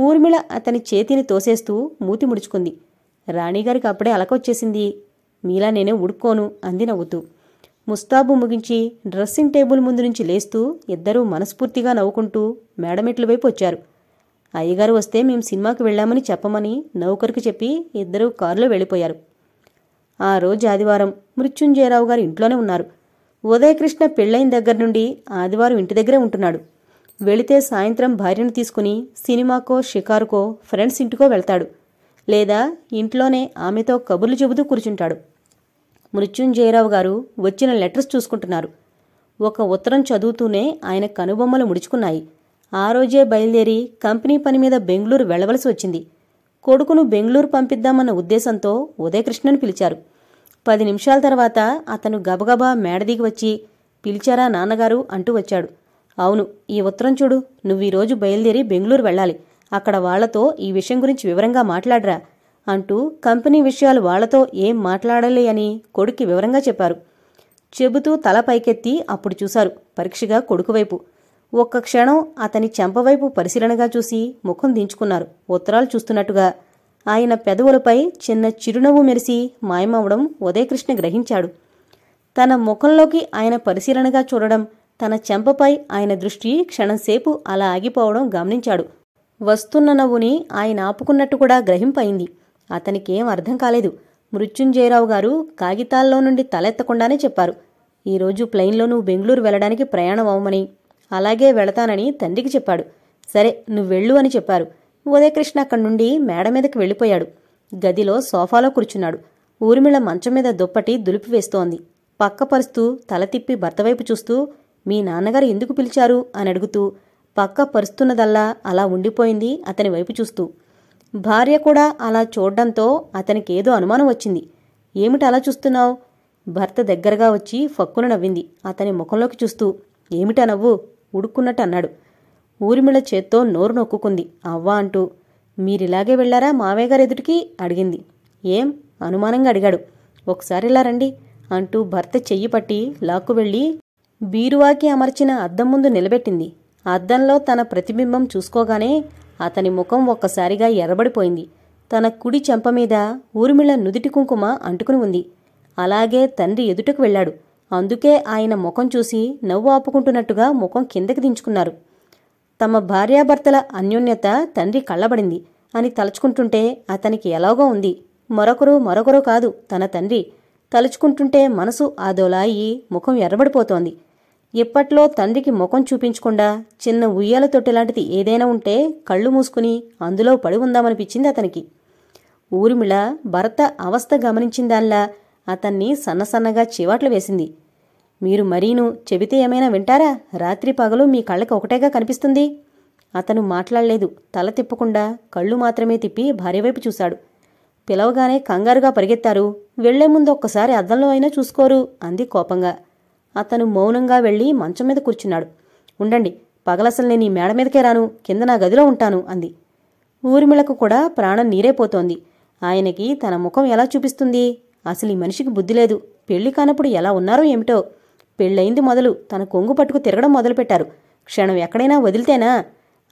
ఊర్మిళ అతని చేతిని తోసేస్తూ మూతి ముడుచుకుంది రాణిగారికి అప్పుడే అలకొచ్చేసింది మీలా నేనే ఉడుక్కోను అంది నవ్వుతూ ముస్తాబు ముగించి డ్రెస్సింగ్ టేబుల్ ముందు నుంచి లేస్తూ ఇద్దరూ మనస్ఫూర్తిగా నవ్వుకుంటూ మేడమిట్ల వైపు వచ్చారు అయ్యగారు వస్తే మేము సినిమాకి వెళ్ళామని చెప్పమని నౌకర్కి చెప్పి ఇద్దరూ కారులో వెళ్ళిపోయారు ఆ రోజు ఆదివారం మృత్యుంజయరావు గారు ఇంట్లోనే ఉన్నారు ఉదయకృష్ణ పెళ్ళైన దగ్గర నుండి ఆదివారం ఇంటి దగ్గరే ఉంటున్నాడు వెళితే సాయంత్రం భార్యను తీసుకుని సినిమాకో షికారుకో ఫ్రెండ్స్ ఇంటికో వెళ్తాడు లేదా ఇంట్లోనే ఆమెతో కబుర్లు చెబుతూ కూర్చుంటాడు మృత్యుంజయరావు గారు వచ్చిన లెటర్స్ చూసుకుంటున్నారు ఒక ఉత్తరం చదువుతూనే ఆయన కనుబొమ్మలు ముడుచుకున్నాయి ఆ రోజే బయలుదేరి కంపెనీ పని మీద బెంగళూరు వెళ్లవలసి వచ్చింది కొడుకును బెంగళూరు పంపిద్దామన్న ఉద్దేశంతో ఉదయకృష్ణను పిలిచారు పది నిమిషాల తర్వాత అతను గబగబా మేడదిగి వచ్చి పిలిచారా నాన్నగారు అంటూ వచ్చాడు అవును ఈ ఉత్తరం చూడు నువ్వు బయలుదేరి బెంగళూరు వెళ్ళాలి అక్కడ వాళ్లతో ఈ విషయం గురించి వివరంగా మాట్లాడరా అంటూ కంపెనీ విషయాలు వాళ్లతో ఏం మాట్లాడాలి అని కొడుక్కి వివరంగా చెప్పారు చెబుతూ తల పైకెత్తి అప్పుడు చూశారు పరీక్షగా కొడుకువైపు ఒక్క క్షణం అతని చెంపవైపు పరిశీలనగా చూసి ముఖం దించుకున్నారు ఉత్తరాలు చూస్తున్నట్టుగా ఆయన పెదవులపై చిన్న చిరునవ్వు మెరిసి మాయమవడం ఉదయకృష్ణ గ్రహించాడు తన ముఖంలోకి ఆయన పరిశీలనగా చూడడం తన చెంపపై ఆయన దృష్టి క్షణంసేపు అలా ఆగిపోవడం గమనించాడు వస్తున్న నవ్వుని ఆయన ఆపుకున్నట్టు కూడా గ్రహింపైంది అతనికేం అర్థం కాలేదు మృత్యుంజయరావు గారు కాగితాల్లో నుండి తలెత్తకుండానే చెప్పారు ఈరోజు ప్లెయిన్లో నువ్వు బెంగళూరు వెళ్ళడానికి ప్రయాణం అవ్వమని అలాగే వెళతానని తండ్రికి చెప్పాడు సరే నువ్వు వెళ్ళు అని చెప్పారు ఉదయకృష్ణ అక్కడి నుండి మేడ మీదకి వెళ్ళిపోయాడు గదిలో సోఫాలో కూర్చున్నాడు ఊర్మిళ మంచం మీద దుప్పటి దులిపివేస్తోంది పక్కపరుస్తూ తల తిప్పి భర్తవైపు చూస్తూ మీ నాన్నగారు ఎందుకు పిలిచారు అని అడుగుతూ పక్క పరుస్తున్నదల్లా అలా ఉండిపోయింది అతని వైపు చూస్తూ భార్య కూడా అలా చూడడంతో అతనికి ఏదో అనుమానం వచ్చింది ఏమిటి అలా చూస్తున్నావు భర్త దగ్గరగా వచ్చి ఫక్కున నవ్వింది అతని ముఖంలోకి చూస్తూ ఏమిటా నవ్వు ఉడుక్కున్నట్టు అన్నాడు ఊరిమిళ చేత్తో నోరు నొక్కుకుంది అవ్వా అంటూ మీరిలాగే వెళ్లారా మావయ్య గారు ఎదుటికి అడిగింది ఏం అనుమానంగా అడిగాడు ఒకసారి ఇలా రండి అంటూ భర్త చెయ్యి పట్టి లాక్కు వెళ్ళి బీరువాకి అమర్చిన అద్దం ముందు నిలబెట్టింది అద్దంలో తన ప్రతిబింబం చూసుకోగానే అతని ముఖం ఒక్కసారిగా ఎర్రబడిపోయింది తన కుడి చెంప మీద ఊర్మిళ నుదిటి కుంకుమ అంటుకుని ఉంది అలాగే తండ్రి ఎదుటకు వెళ్ళాడు అందుకే ఆయన ముఖం చూసి నవ్వు ఆపుకుంటున్నట్టుగా ముఖం కిందకి దించుకున్నారు తమ భార్యాభర్తల అన్యోన్యత తండ్రి కళ్ళబడింది అని తలుచుకుంటుంటే అతనికి ఎలాగో ఉంది మరొకరు మరొకరు కాదు తన తండ్రి తలుచుకుంటుంటే మనసు ఆదోలాయి ముఖం ఎర్రబడిపోతోంది ఇప్పట్లో తండ్రికి ముఖం చూపించకుండా చిన్న ఉయ్యాల తొట్టి లాంటిది ఏదైనా ఉంటే కళ్ళు మూసుకుని అందులో పడి ఉందామనిపించింది అతనికి ఊరిమిళ భర్త అవస్థ దానిలా అతన్ని సన్నసన్నగా చివాట్లు వేసింది మీరు మరీను చెబితే ఏమైనా వింటారా రాత్రి పగలు మీ కళ్ళకు ఒకటేగా కనిపిస్తుంది అతను మాట్లాడలేదు తల తిప్పకుండా కళ్ళు మాత్రమే తిప్పి భార్యవైపు చూశాడు పిలవగానే కంగారుగా పరిగెత్తారు వెళ్లే ముందు ఒక్కసారి అద్దంలో అయినా చూసుకోరు అంది కోపంగా అతను మౌనంగా వెళ్ళి మంచం మీద కూర్చున్నాడు ఉండండి పగలసలు నేను ఈ మేడ మీదకే రాను కింద నా గదిలో ఉంటాను అంది ఊరిమిళకు కూడా ప్రాణం నీరైపోతోంది ఆయనకి తన ముఖం ఎలా చూపిస్తుంది అసలు ఈ మనిషికి బుద్ధి లేదు పెళ్లి కానప్పుడు ఎలా ఉన్నారో ఏమిటో పెళ్ళయింది మొదలు తన కొంగు పట్టుకు తిరగడం మొదలుపెట్టారు క్షణం ఎక్కడైనా వదిలితేనా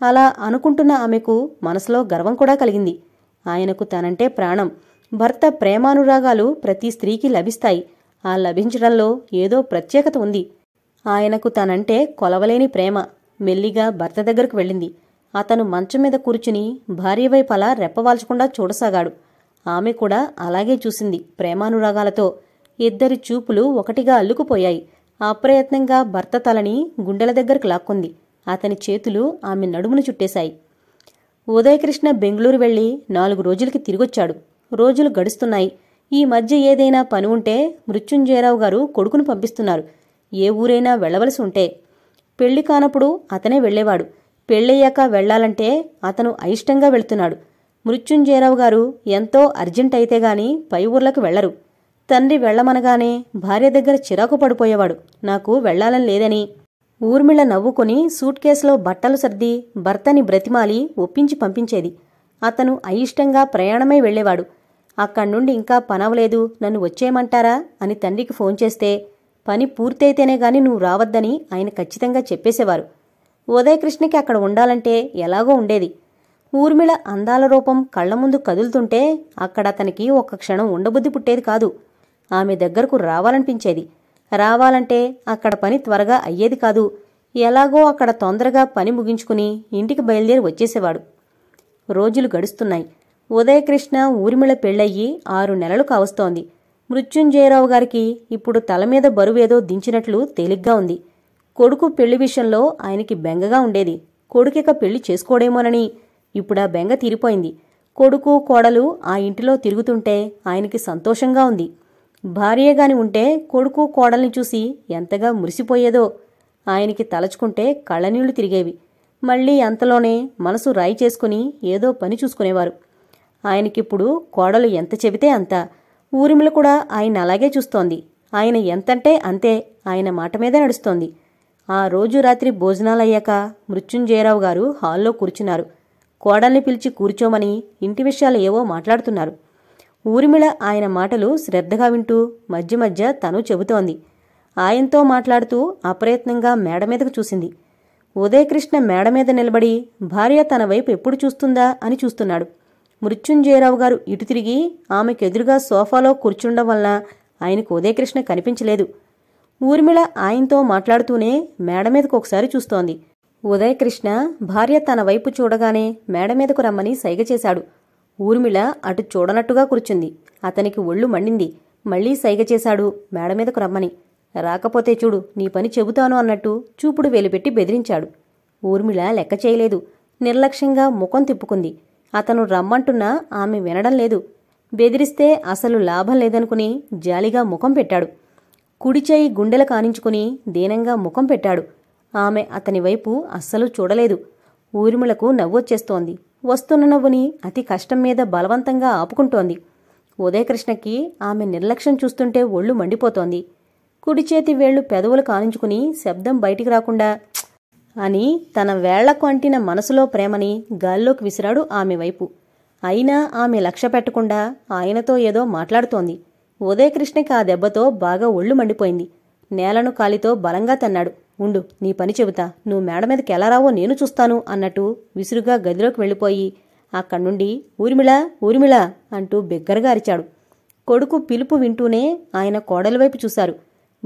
అలా అనుకుంటున్న ఆమెకు మనసులో గర్వం కూడా కలిగింది ఆయనకు తనంటే ప్రాణం భర్త ప్రేమానురాగాలు ప్రతి స్త్రీకి లభిస్తాయి ఆ లభించడంలో ఏదో ప్రత్యేకత ఉంది ఆయనకు తనంటే కొలవలేని ప్రేమ మెల్లిగా భర్త దగ్గరకు వెళ్ళింది అతను మంచం మీద కూర్చుని భార్యవైపు అలా రెప్పవాల్చకుండా చూడసాగాడు ఆమె కూడా అలాగే చూసింది ప్రేమానురాగాలతో ఇద్దరి చూపులు ఒకటిగా అల్లుకుపోయాయి అప్రయత్నంగా భర్త తలని గుండెల దగ్గరకు లాక్కుంది అతని చేతులు ఆమె నడుమును చుట్టేశాయి ఉదయకృష్ణ బెంగళూరు వెళ్ళి నాలుగు రోజులకి తిరిగొచ్చాడు రోజులు గడుస్తున్నాయి ఈ మధ్య ఏదైనా పని ఉంటే మృత్యుంజయరావు గారు కొడుకును పంపిస్తున్నారు ఏ ఊరైనా వెళ్ళవలసి ఉంటే పెళ్లి కానప్పుడు అతనే వెళ్ళేవాడు పెళ్ళయ్యాక వెళ్లాలంటే అతను అయిష్టంగా వెళ్తున్నాడు మృత్యుంజయరావు గారు ఎంతో అర్జెంట్ అయితే గాని పై ఊర్లకు వెళ్లరు తండ్రి వెళ్లమనగానే భార్య దగ్గర చిరాకు పడిపోయేవాడు నాకు వెళ్లాలని లేదని ఊర్మిళ నవ్వుకొని సూట్ కేసులో బట్టలు సర్ది భర్తని బ్రతిమాలి ఒప్పించి పంపించేది అతను అయిష్టంగా ప్రయాణమై వెళ్లేవాడు అక్కడి నుండి ఇంకా పనవలేదు నన్ను వచ్చేయమంటారా అని తండ్రికి ఫోన్ చేస్తే పని పూర్తయితేనే గాని నువ్వు రావద్దని ఆయన ఖచ్చితంగా చెప్పేసేవారు ఉదయకృష్ణకి అక్కడ ఉండాలంటే ఎలాగో ఉండేది ఊర్మిళ అందాల రూపం కళ్ల ముందు కదులుతుంటే అక్కడ అతనికి ఒక్క క్షణం ఉండబుద్ధి పుట్టేది కాదు ఆమె దగ్గరకు రావాలనిపించేది రావాలంటే అక్కడ పని త్వరగా అయ్యేది కాదు ఎలాగో అక్కడ తొందరగా పని ముగించుకుని ఇంటికి బయలుదేరి వచ్చేసేవాడు రోజులు గడుస్తున్నాయి ఉదయకృష్ణ ఊరిమిళ పెళ్ళయ్యి ఆరు నెలలు కావస్తోంది మృత్యుంజయరావు గారికి ఇప్పుడు తల మీద బరువేదో దించినట్లు తేలిగ్గా ఉంది కొడుకు పెళ్లి విషయంలో ఆయనకి బెంగగా ఉండేది కొడుకిక పెళ్లి చేసుకోడేమోనని ఇప్పుడా బెంగ తీరిపోయింది కొడుకు కోడలు ఆ ఇంటిలో తిరుగుతుంటే ఆయనకి సంతోషంగా ఉంది భార్యగాని ఉంటే కొడుకు కోడల్ని చూసి ఎంతగా మురిసిపోయేదో ఆయనకి తలచుకుంటే కళ్ళనీళ్లు తిరిగేవి మళ్ళీ అంతలోనే మనసు రాయి చేసుకుని ఏదో పని చూసుకునేవారు ఆయనకిప్పుడు కోడలు ఎంత చెబితే అంత ఊరిమిలు కూడా ఆయన అలాగే చూస్తోంది ఆయన ఎంతంటే అంతే ఆయన మాట మీదే నడుస్తోంది ఆ రోజు రాత్రి భోజనాలయ్యాక మృత్యుంజయరావు గారు హాల్లో కూర్చున్నారు కోడల్ని పిలిచి కూర్చోమని ఇంటి విషయాలు ఏవో మాట్లాడుతున్నారు ఊరిమిళ ఆయన మాటలు శ్రద్ధగా వింటూ మధ్య మధ్య తను చెబుతోంది ఆయనతో మాట్లాడుతూ అప్రయత్నంగా మేడ మీదకు చూసింది ఉదయకృష్ణ మేడ మీద నిలబడి భార్య తన వైపు ఎప్పుడు చూస్తుందా అని చూస్తున్నాడు మృత్యుంజయరావు గారు ఇటు తిరిగి ఆమెకు ఎదురుగా సోఫాలో కూర్చుండడం వలన ఆయనకు ఉదయకృష్ణ కనిపించలేదు ఊర్మిళ ఆయనతో మాట్లాడుతూనే మేడ మీదకు ఒకసారి చూస్తోంది ఉదయకృష్ణ భార్య తన వైపు చూడగానే మేడ మీదకు రమ్మని సైగ చేశాడు ఊర్మిళ అటు చూడనట్టుగా కూర్చుంది అతనికి ఒళ్ళు మండింది మళ్లీ సైగ చేశాడు మేడ మీదకు రమ్మని రాకపోతే చూడు నీ పని చెబుతాను అన్నట్టు చూపుడు వేలుపెట్టి బెదిరించాడు ఊర్మిళ లెక్క చేయలేదు నిర్లక్ష్యంగా ముఖం తిప్పుకుంది అతను రమ్మంటున్నా ఆమె వినడం లేదు బెదిరిస్తే అసలు లాభం లేదనుకుని జాలిగా ముఖం పెట్టాడు కుడిచేయి గుండెల కానించుకుని దీనంగా ముఖం పెట్టాడు ఆమె అతని వైపు అస్సలు చూడలేదు ఊరిములకు నవ్వొచ్చేస్తోంది వస్తున్న నవ్వుని అతి కష్టం మీద బలవంతంగా ఆపుకుంటోంది ఉదయకృష్ణకి ఆమె నిర్లక్ష్యం చూస్తుంటే ఒళ్ళు మండిపోతోంది కుడిచేతి వేళ్లు పెదవులు కానించుకుని శబ్దం బయటికి రాకుండా అని తన వేళ్లకు అంటిన మనసులో ప్రేమని గాల్లోకి విసిరాడు ఆమె వైపు అయినా ఆమె లక్ష్య పెట్టకుండా ఆయనతో ఏదో మాట్లాడుతోంది ఉదయకృష్ణకి ఆ దెబ్బతో బాగా ఒళ్ళు మండిపోయింది నేలను కాలితో బలంగా తన్నాడు ఉండు నీ పని చెబుతా నువ్వు మేడ మీదకి ఎలా రావో నేను చూస్తాను అన్నట్టు విసురుగా గదిలోకి వెళ్ళిపోయి అక్కడి నుండి ఊరిమిళ ఊర్మిళ అంటూ బిగ్గరగా అరిచాడు కొడుకు పిలుపు వింటూనే ఆయన కోడలివైపు చూశారు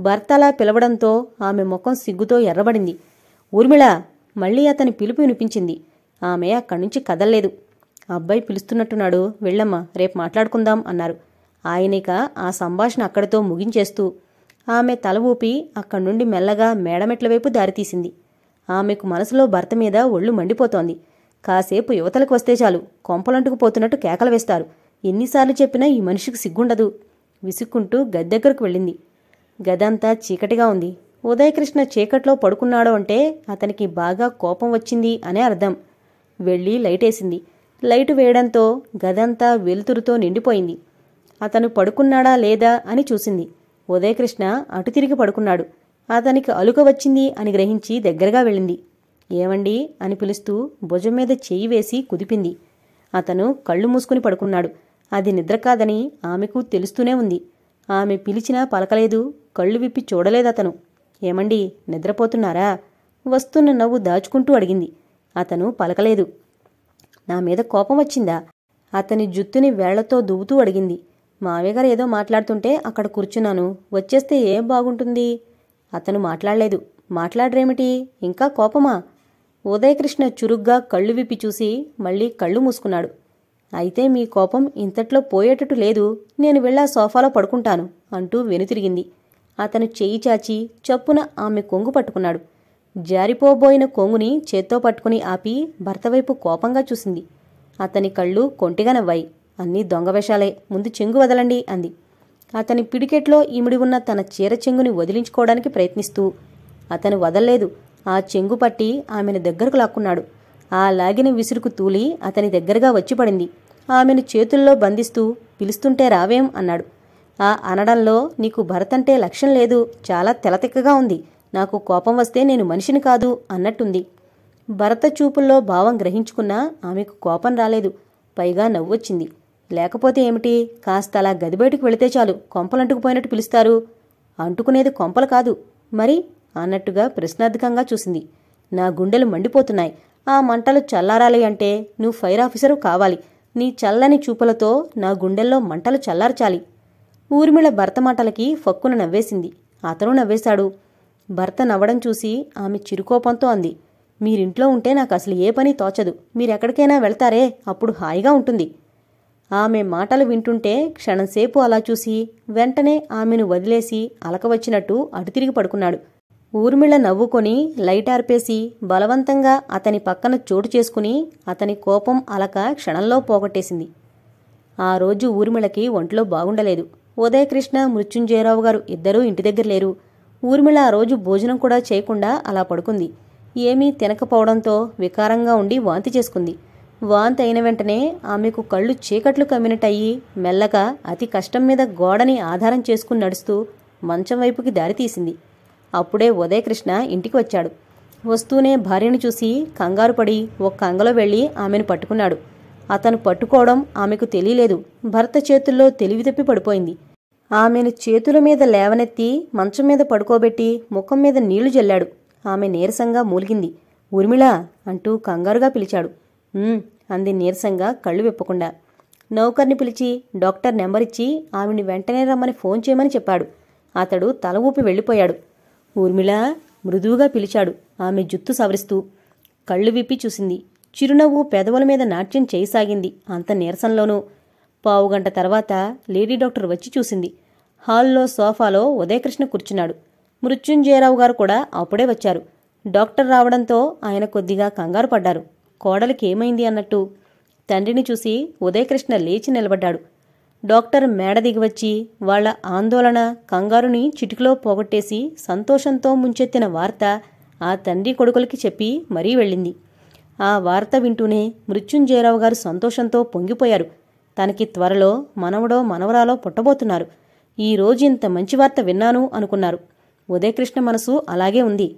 భర్త అలా పిలవడంతో ఆమె ముఖం సిగ్గుతో ఎర్రబడింది ఊర్మిళ మళ్ళీ అతని పిలుపు వినిపించింది ఆమె అక్కడి నుంచి కదల్లేదు అబ్బాయి పిలుస్తున్నట్టున్నాడు వెళ్ళమ్మా రేపు మాట్లాడుకుందాం అన్నారు ఆయనక ఆ సంభాషణ అక్కడితో ముగించేస్తూ ఆమె తల ఊపి అక్కడి నుండి మెల్లగా మేడమెట్ల వైపు దారితీసింది ఆమెకు మనసులో భర్త మీద ఒళ్ళు మండిపోతోంది కాసేపు యువతలకు వస్తే చాలు కొంపలంటుకు పోతున్నట్టు కేకలు వేస్తారు ఎన్నిసార్లు చెప్పినా ఈ మనిషికి సిగ్గుండదు విసుక్కుంటూ గద్దె దగ్గరకు వెళ్ళింది గదంతా చీకటిగా ఉంది ఉదయకృష్ణ చీకట్లో పడుకున్నాడో అంటే అతనికి బాగా కోపం వచ్చింది అనే అర్థం వెళ్ళి లైటేసింది లైటు వేయడంతో గదంతా వెలుతురుతో నిండిపోయింది అతను పడుకున్నాడా లేదా అని చూసింది ఉదయకృష్ణ అటు తిరిగి పడుకున్నాడు అతనికి అలుక వచ్చింది అని గ్రహించి దగ్గరగా వెళ్ళింది ఏమండి అని పిలుస్తూ భుజం మీద చేయి వేసి కుదిపింది అతను కళ్ళు మూసుకుని పడుకున్నాడు అది నిద్ర కాదని ఆమెకు తెలుస్తూనే ఉంది ఆమె పిలిచినా పలకలేదు కళ్ళు విప్పి చూడలేదతను ఏమండి నిద్రపోతున్నారా వస్తున్న నవ్వు దాచుకుంటూ అడిగింది అతను పలకలేదు నా మీద కోపం వచ్చిందా అతని జుత్తుని వేళ్లతో దువ్వుతూ అడిగింది మావయ్యగారు ఏదో మాట్లాడుతుంటే అక్కడ కూర్చున్నాను వచ్చేస్తే ఏం బాగుంటుంది అతను మాట్లాడలేదు మాట్లాడరేమిటి ఇంకా కోపమా ఉదయకృష్ణ చురుగ్గా కళ్ళు విప్పి చూసి మళ్ళీ కళ్ళు మూసుకున్నాడు అయితే మీ కోపం ఇంతట్లో పోయేటట్టు లేదు నేను వెళ్ళా సోఫాలో పడుకుంటాను అంటూ వెనుతిరిగింది అతను చేయి చాచి చప్పున ఆమె కొంగు పట్టుకున్నాడు జారిపోబోయిన కొంగుని చేత్తో పట్టుకుని ఆపి భర్తవైపు కోపంగా చూసింది అతని కళ్ళు కొంటిగా నవ్వాయి అన్నీ దొంగవేషాలే ముందు చెంగు వదలండి అంది అతని పిడికెట్లో ఇముడి ఉన్న తన చీర చెంగుని వదిలించుకోవడానికి ప్రయత్నిస్తూ అతను వదల్లేదు ఆ చెంగు పట్టి ఆమెను దగ్గరకు లాక్కున్నాడు ఆ లాగిన విసురుకు తూలి అతని దగ్గరగా వచ్చిపడింది ఆమెను చేతుల్లో బంధిస్తూ పిలుస్తుంటే రావేం అన్నాడు ఆ అనడంలో నీకు భరతంటే లక్ష్యం లేదు చాలా తెలతెక్కగా ఉంది నాకు కోపం వస్తే నేను మనిషిని కాదు అన్నట్టుంది భరత చూపుల్లో భావం గ్రహించుకున్నా ఆమెకు కోపం రాలేదు పైగా నవ్వొచ్చింది లేకపోతే ఏమిటి కాస్త అలా గది బయటకు వెళితే చాలు కొంపలంటుకుపోయినట్టు పిలుస్తారు అంటుకునేది కొంపలు కాదు మరి అన్నట్టుగా ప్రశ్నార్థకంగా చూసింది నా గుండెలు మండిపోతున్నాయి ఆ మంటలు చల్లారాలి అంటే నువ్వు ఫైర్ ఆఫీసరు కావాలి నీ చల్లని చూపులతో నా గుండెల్లో మంటలు చల్లార్చాలి ఊర్మిళ భర్త మాటలకి ఫక్కున నవ్వేసింది అతను నవ్వేశాడు భర్త నవ్వడం చూసి ఆమె చిరుకోపంతో అంది మీరింట్లో ఉంటే నాకు అసలు ఏ పని తోచదు మీరెక్కడికైనా వెళ్తారే అప్పుడు హాయిగా ఉంటుంది ఆమె మాటలు వింటుంటే క్షణంసేపు అలా చూసి వెంటనే ఆమెను వదిలేసి అలకవచ్చినట్టు తిరిగి పడుకున్నాడు ఊర్మిళ నవ్వుకొని లైట్ ఆర్పేసి బలవంతంగా అతని పక్కన చోటు చేసుకుని అతని కోపం అలక క్షణంలో పోగొట్టేసింది ఆ రోజు ఊర్మిళకి ఒంట్లో బాగుండలేదు ఉదయకృష్ణ మృత్యుంజయరావు గారు ఇద్దరూ ఇంటి దగ్గర లేరు ఊర్మిళ ఆ రోజు భోజనం కూడా చేయకుండా అలా పడుకుంది ఏమీ తినకపోవడంతో వికారంగా ఉండి వాంతి చేసుకుంది వాంతి అయిన వెంటనే ఆమెకు కళ్ళు చీకట్లు కమ్మినట్టయి మెల్లగా అతి కష్టం మీద గోడని ఆధారం చేసుకుని నడుస్తూ మంచం వైపుకి దారితీసింది అప్పుడే ఉదయకృష్ణ ఇంటికి వచ్చాడు వస్తూనే భార్యను చూసి కంగారు పడి ఒక కంగలో వెళ్ళి ఆమెను పట్టుకున్నాడు అతను పట్టుకోవడం ఆమెకు తెలియలేదు భర్త చేతుల్లో తెలివితప్పి పడిపోయింది ఆమెను చేతుల మీద లేవనెత్తి మంచం మీద పడుకోబెట్టి ముఖం మీద నీళ్లు జల్లాడు ఆమె నీరసంగా మూలిగింది ఊర్మిళ అంటూ కంగారుగా పిలిచాడు అంది నీరసంగా కళ్ళు విప్పకుండా నౌకర్ని పిలిచి డాక్టర్ నెంబర్ ఇచ్చి ఆమెని వెంటనే రమ్మని ఫోన్ చేయమని చెప్పాడు అతడు తల ఊపి వెళ్ళిపోయాడు ఊర్మిళ మృదువుగా పిలిచాడు ఆమె జుత్తు సవరిస్తూ కళ్ళు విప్పి చూసింది చిరునవ్వు పెదవుల మీద నాట్యం చేయసాగింది అంత నీరసంలోనూ పావుగంట తర్వాత లేడీ డాక్టర్ వచ్చి చూసింది హాల్లో సోఫాలో ఉదయకృష్ణ కూర్చున్నాడు మృత్యుంజయరావు గారు కూడా అప్పుడే వచ్చారు డాక్టర్ రావడంతో ఆయన కొద్దిగా కంగారు పడ్డారు కోడలికి ఏమైంది అన్నట్టు తండ్రిని చూసి ఉదయకృష్ణ లేచి నిలబడ్డాడు డాక్టర్ మేడ దిగివచ్చి వాళ్ల ఆందోళన కంగారుని చిటికలో పోగొట్టేసి సంతోషంతో ముంచెత్తిన వార్త ఆ తండ్రి కొడుకులకి చెప్పి మరీ వెళ్ళింది ఆ వార్త వింటూనే మృత్యుంజయరావు గారు సంతోషంతో పొంగిపోయారు తనకి త్వరలో మనవడో మనవరాలో పుట్టబోతున్నారు ఈ ఇంత మంచి వార్త విన్నాను అనుకున్నారు ఉదయకృష్ణ మనసు అలాగే ఉంది